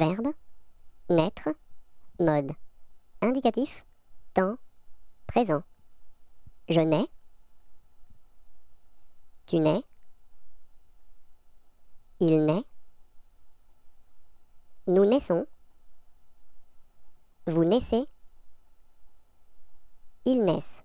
Verbe, naître, mode, indicatif, temps, présent. Je nais, tu nais, il naît, nous naissons, vous naissez, ils naissent.